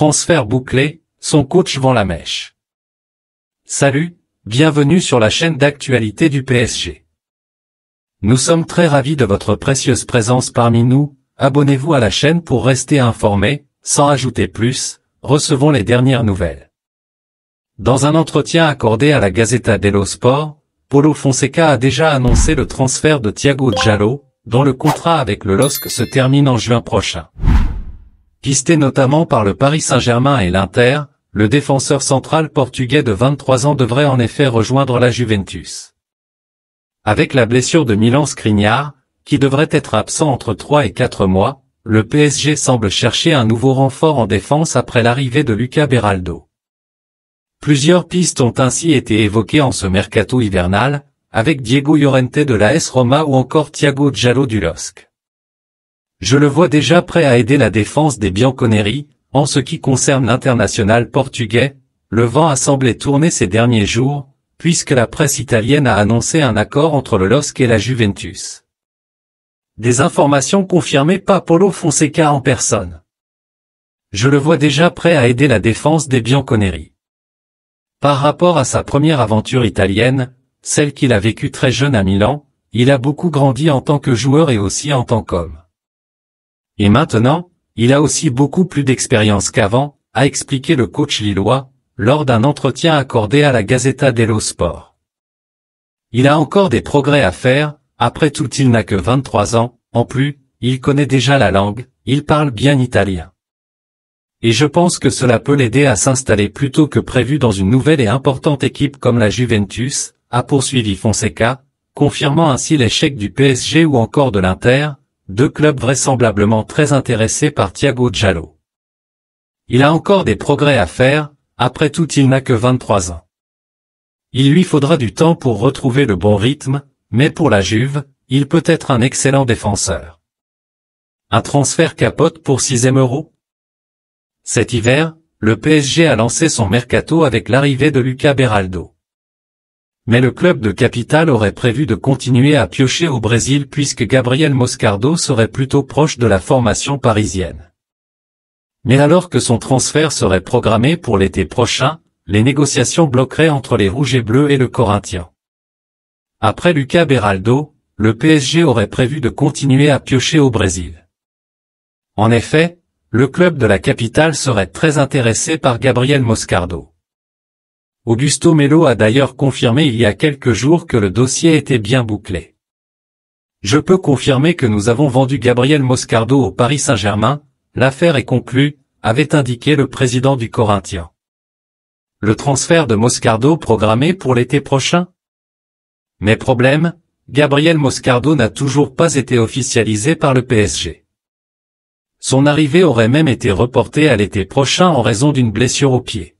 Transfert bouclé, son coach vend la mèche. Salut, bienvenue sur la chaîne d'actualité du PSG. Nous sommes très ravis de votre précieuse présence parmi nous, abonnez-vous à la chaîne pour rester informé, sans ajouter plus, recevons les dernières nouvelles. Dans un entretien accordé à la Gazeta dello Sport, Polo Fonseca a déjà annoncé le transfert de Thiago Giallo, dont le contrat avec le LOSC se termine en juin prochain. Pisté notamment par le Paris Saint-Germain et l'Inter, le défenseur central portugais de 23 ans devrait en effet rejoindre la Juventus. Avec la blessure de Milan Skriniar, qui devrait être absent entre 3 et 4 mois, le PSG semble chercher un nouveau renfort en défense après l'arrivée de Luca Beraldo. Plusieurs pistes ont ainsi été évoquées en ce mercato hivernal, avec Diego Llorente de la S Roma ou encore Thiago Giallo du LOSC. Je le vois déjà prêt à aider la défense des Bianconeri, en ce qui concerne l'international portugais, le vent a semblé tourner ces derniers jours, puisque la presse italienne a annoncé un accord entre le LOSC et la Juventus. Des informations confirmées par Paulo Fonseca en personne. Je le vois déjà prêt à aider la défense des Bianconeri. Par rapport à sa première aventure italienne, celle qu'il a vécue très jeune à Milan, il a beaucoup grandi en tant que joueur et aussi en tant qu'homme. Et maintenant, il a aussi beaucoup plus d'expérience qu'avant, a expliqué le coach lillois, lors d'un entretien accordé à la Gazzetta dello Sport. Il a encore des progrès à faire, après tout il n'a que 23 ans, en plus, il connaît déjà la langue, il parle bien italien. Et je pense que cela peut l'aider à s'installer plus tôt que prévu dans une nouvelle et importante équipe comme la Juventus, a poursuivi Fonseca, confirmant ainsi l'échec du PSG ou encore de l'Inter, deux clubs vraisemblablement très intéressés par Thiago Giallo. Il a encore des progrès à faire, après tout il n'a que 23 ans. Il lui faudra du temps pour retrouver le bon rythme, mais pour la Juve, il peut être un excellent défenseur. Un transfert capote pour 6 euros Cet hiver, le PSG a lancé son mercato avec l'arrivée de Luca Beraldo mais le club de capitale aurait prévu de continuer à piocher au Brésil puisque Gabriel Moscardo serait plutôt proche de la formation parisienne. Mais alors que son transfert serait programmé pour l'été prochain, les négociations bloqueraient entre les Rouges et Bleus et le Corinthien. Après Lucas Beraldo, le PSG aurait prévu de continuer à piocher au Brésil. En effet, le club de la capitale serait très intéressé par Gabriel Moscardo. Augusto Melo a d'ailleurs confirmé il y a quelques jours que le dossier était bien bouclé. Je peux confirmer que nous avons vendu Gabriel Moscardo au Paris Saint-Germain, l'affaire est conclue, avait indiqué le président du Corinthien. Le transfert de Moscardo programmé pour l'été prochain Mais problème, Gabriel Moscardo n'a toujours pas été officialisé par le PSG. Son arrivée aurait même été reportée à l'été prochain en raison d'une blessure au pied.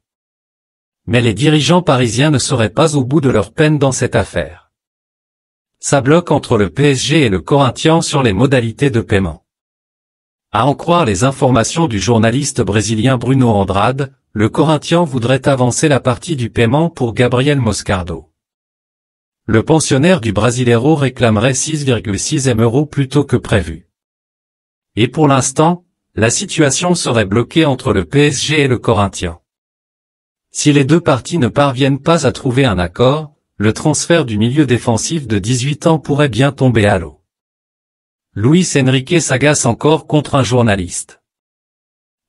Mais les dirigeants parisiens ne seraient pas au bout de leur peine dans cette affaire. Ça bloque entre le PSG et le Corinthian sur les modalités de paiement. À en croire les informations du journaliste brésilien Bruno Andrade, le Corinthian voudrait avancer la partie du paiement pour Gabriel Moscardo. Le pensionnaire du Brasileiro réclamerait 6,6 M euros plus tôt que prévu. Et pour l'instant, la situation serait bloquée entre le PSG et le Corinthien. Si les deux parties ne parviennent pas à trouver un accord, le transfert du milieu défensif de 18 ans pourrait bien tomber à l'eau. Luis Enrique s'agace encore contre un journaliste.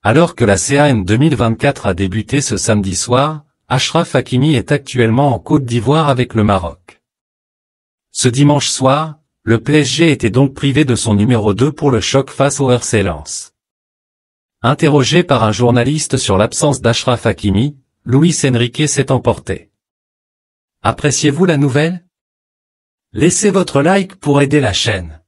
Alors que la CAN 2024 a débuté ce samedi soir, Ashraf Hakimi est actuellement en Côte d'Ivoire avec le Maroc. Ce dimanche soir, le PSG était donc privé de son numéro 2 pour le choc face au RC Interrogé par un journaliste sur l'absence d'Ashraf Hakimi, louis Enrique s'est emporté. Appréciez-vous la nouvelle Laissez votre like pour aider la chaîne.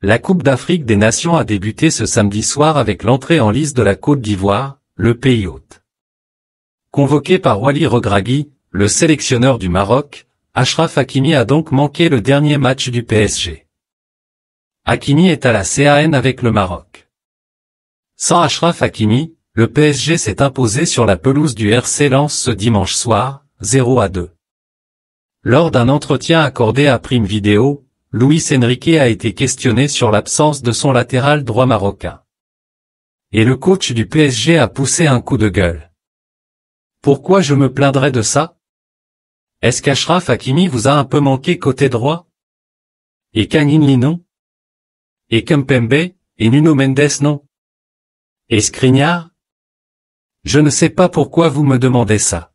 La Coupe d'Afrique des Nations a débuté ce samedi soir avec l'entrée en lice de la Côte d'Ivoire, le pays hôte. Convoqué par Wali Rograghi, le sélectionneur du Maroc, Ashraf Hakimi a donc manqué le dernier match du PSG. Hakimi est à la CAN avec le Maroc. Sans Ashraf Hakimi, le PSG s'est imposé sur la pelouse du RC Lens ce dimanche soir, 0 à 2. Lors d'un entretien accordé à Prime Video, Luis Enrique a été questionné sur l'absence de son latéral droit marocain. Et le coach du PSG a poussé un coup de gueule. Pourquoi je me plaindrais de ça Est-ce qu'Ashraf Hakimi vous a un peu manqué côté droit Et Kanginli non Et Kempembe, et Nuno Mendes non Et Skriniar je ne sais pas pourquoi vous me demandez ça.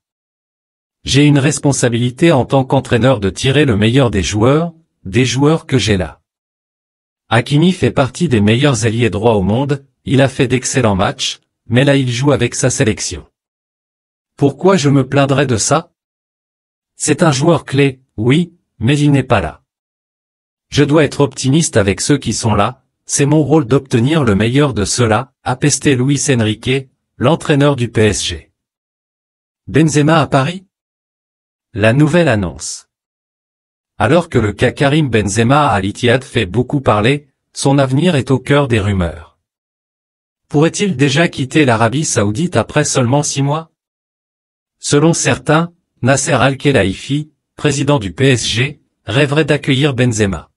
J'ai une responsabilité en tant qu'entraîneur de tirer le meilleur des joueurs, des joueurs que j'ai là. Hakimi fait partie des meilleurs alliés droits au monde, il a fait d'excellents matchs, mais là il joue avec sa sélection. Pourquoi je me plaindrais de ça C'est un joueur clé, oui, mais il n'est pas là. Je dois être optimiste avec ceux qui sont là, c'est mon rôle d'obtenir le meilleur de ceux-là, a pesté Luis Enrique, l'entraîneur du PSG. Benzema à Paris La nouvelle annonce. Alors que le cas Karim Benzema à l'Itihad fait beaucoup parler, son avenir est au cœur des rumeurs. Pourrait-il déjà quitter l'Arabie Saoudite après seulement six mois Selon certains, Nasser Al-Khelaifi, président du PSG, rêverait d'accueillir Benzema.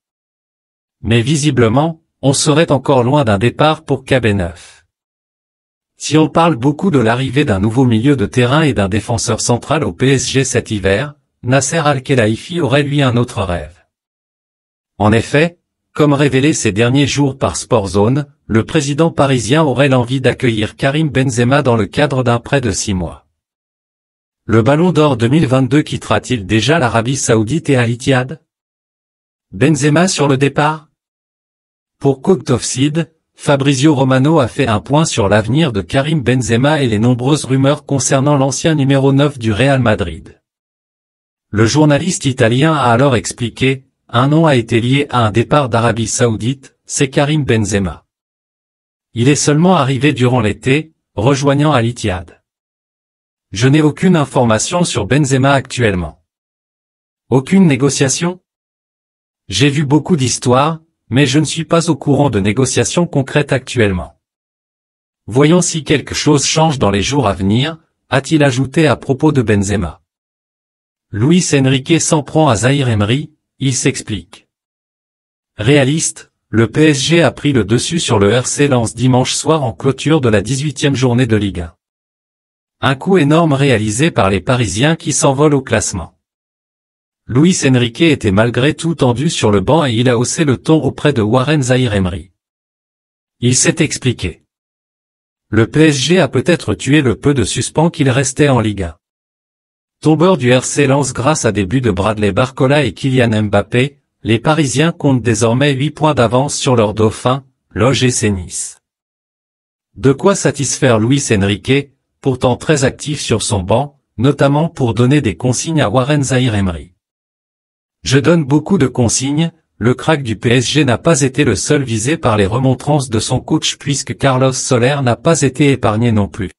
Mais visiblement, on serait encore loin d'un départ pour KB9. Si on parle beaucoup de l'arrivée d'un nouveau milieu de terrain et d'un défenseur central au PSG cet hiver, Nasser Al-Khelaifi aurait lui un autre rêve. En effet, comme révélé ces derniers jours par Sportzone, le président parisien aurait l'envie d'accueillir Karim Benzema dans le cadre d'un prêt de six mois. Le Ballon d'Or 2022 quittera-t-il déjà l'Arabie Saoudite et Al-Ittihad Benzema sur le départ Pour Cogtofsid, Fabrizio Romano a fait un point sur l'avenir de Karim Benzema et les nombreuses rumeurs concernant l'ancien numéro 9 du Real Madrid. Le journaliste italien a alors expliqué, un nom a été lié à un départ d'Arabie Saoudite, c'est Karim Benzema. Il est seulement arrivé durant l'été, rejoignant Al Ittihad. Je n'ai aucune information sur Benzema actuellement. Aucune négociation J'ai vu beaucoup d'histoires, mais je ne suis pas au courant de négociations concrètes actuellement. Voyons si quelque chose change dans les jours à venir, a-t-il ajouté à propos de Benzema. Luis Enrique s'en prend à Zahir Emery, il s'explique. Réaliste, le PSG a pris le dessus sur le RC Lance dimanche soir en clôture de la 18e journée de Ligue 1. Un coup énorme réalisé par les Parisiens qui s'envolent au classement. Luis Enrique était malgré tout tendu sur le banc et il a haussé le ton auprès de Warren Zahir Emery. Il s'est expliqué. Le PSG a peut-être tué le peu de suspens qu'il restait en Liga. Tombeur du RC Lance grâce à des buts de Bradley Barcola et Kylian Mbappé, les Parisiens comptent désormais 8 points d'avance sur leur dauphin, Loge et Nice. De quoi satisfaire Luis Enrique, pourtant très actif sur son banc, notamment pour donner des consignes à Warren Zahir Emery. Je donne beaucoup de consignes, le crack du PSG n'a pas été le seul visé par les remontrances de son coach puisque Carlos Soler n'a pas été épargné non plus.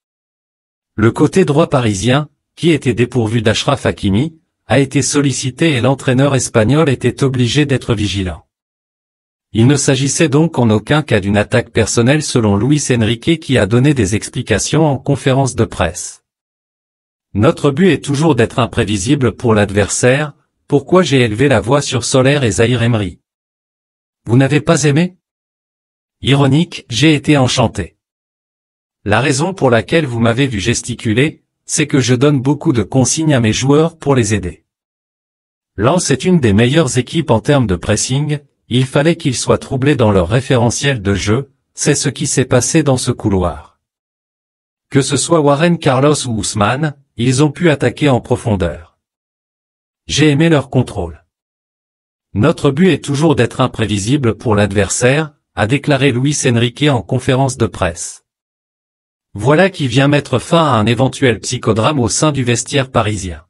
Le côté droit parisien, qui était dépourvu d'Ashraf Hakimi, a été sollicité et l'entraîneur espagnol était obligé d'être vigilant. Il ne s'agissait donc en aucun cas d'une attaque personnelle selon Luis Enrique qui a donné des explications en conférence de presse. Notre but est toujours d'être imprévisible pour l'adversaire, pourquoi j'ai élevé la voix sur Solaire et Zahir Emery Vous n'avez pas aimé Ironique, j'ai été enchanté. La raison pour laquelle vous m'avez vu gesticuler, c'est que je donne beaucoup de consignes à mes joueurs pour les aider. Lance est une des meilleures équipes en termes de pressing, il fallait qu'ils soient troublés dans leur référentiel de jeu, c'est ce qui s'est passé dans ce couloir. Que ce soit Warren Carlos ou Ousmane, ils ont pu attaquer en profondeur. J'ai aimé leur contrôle. Notre but est toujours d'être imprévisible pour l'adversaire, a déclaré Luis Enrique en conférence de presse. Voilà qui vient mettre fin à un éventuel psychodrame au sein du vestiaire parisien.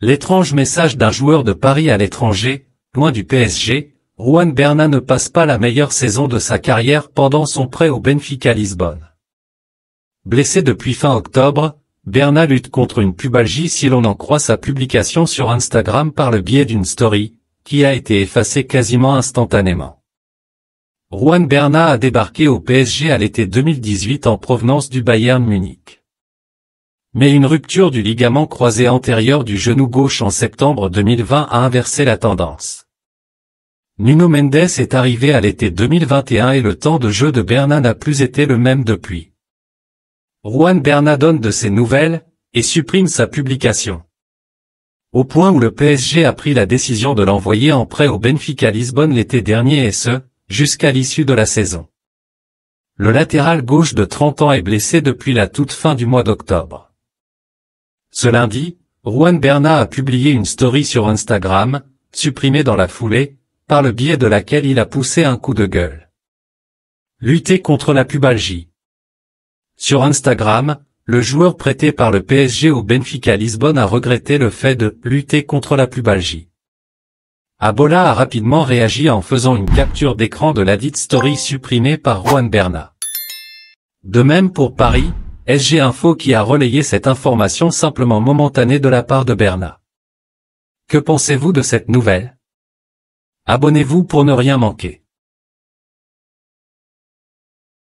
L'étrange message d'un joueur de Paris à l'étranger, loin du PSG, Juan Bernat ne passe pas la meilleure saison de sa carrière pendant son prêt au Benfica Lisbonne. Blessé depuis fin octobre, Berna lutte contre une pubalgie si l'on en croit sa publication sur Instagram par le biais d'une story, qui a été effacée quasiment instantanément. Juan Berna a débarqué au PSG à l'été 2018 en provenance du Bayern Munich. Mais une rupture du ligament croisé antérieur du genou gauche en septembre 2020 a inversé la tendance. Nuno Mendes est arrivé à l'été 2021 et le temps de jeu de Berna n'a plus été le même depuis. Juan Berna donne de ses nouvelles, et supprime sa publication. Au point où le PSG a pris la décision de l'envoyer en prêt au Benfica Lisbonne l'été dernier et ce, jusqu'à l'issue de la saison. Le latéral gauche de 30 ans est blessé depuis la toute fin du mois d'octobre. Ce lundi, Juan Berna a publié une story sur Instagram, supprimée dans la foulée, par le biais de laquelle il a poussé un coup de gueule. Lutter contre la pubalgie. Sur Instagram, le joueur prêté par le PSG au Benfica Lisbonne a regretté le fait de lutter contre la pubalgie. Abola a rapidement réagi en faisant une capture d'écran de la dite story supprimée par Juan Berna. De même pour Paris, SG Info qui a relayé cette information simplement momentanée de la part de Berna. Que pensez-vous de cette nouvelle Abonnez-vous pour ne rien manquer.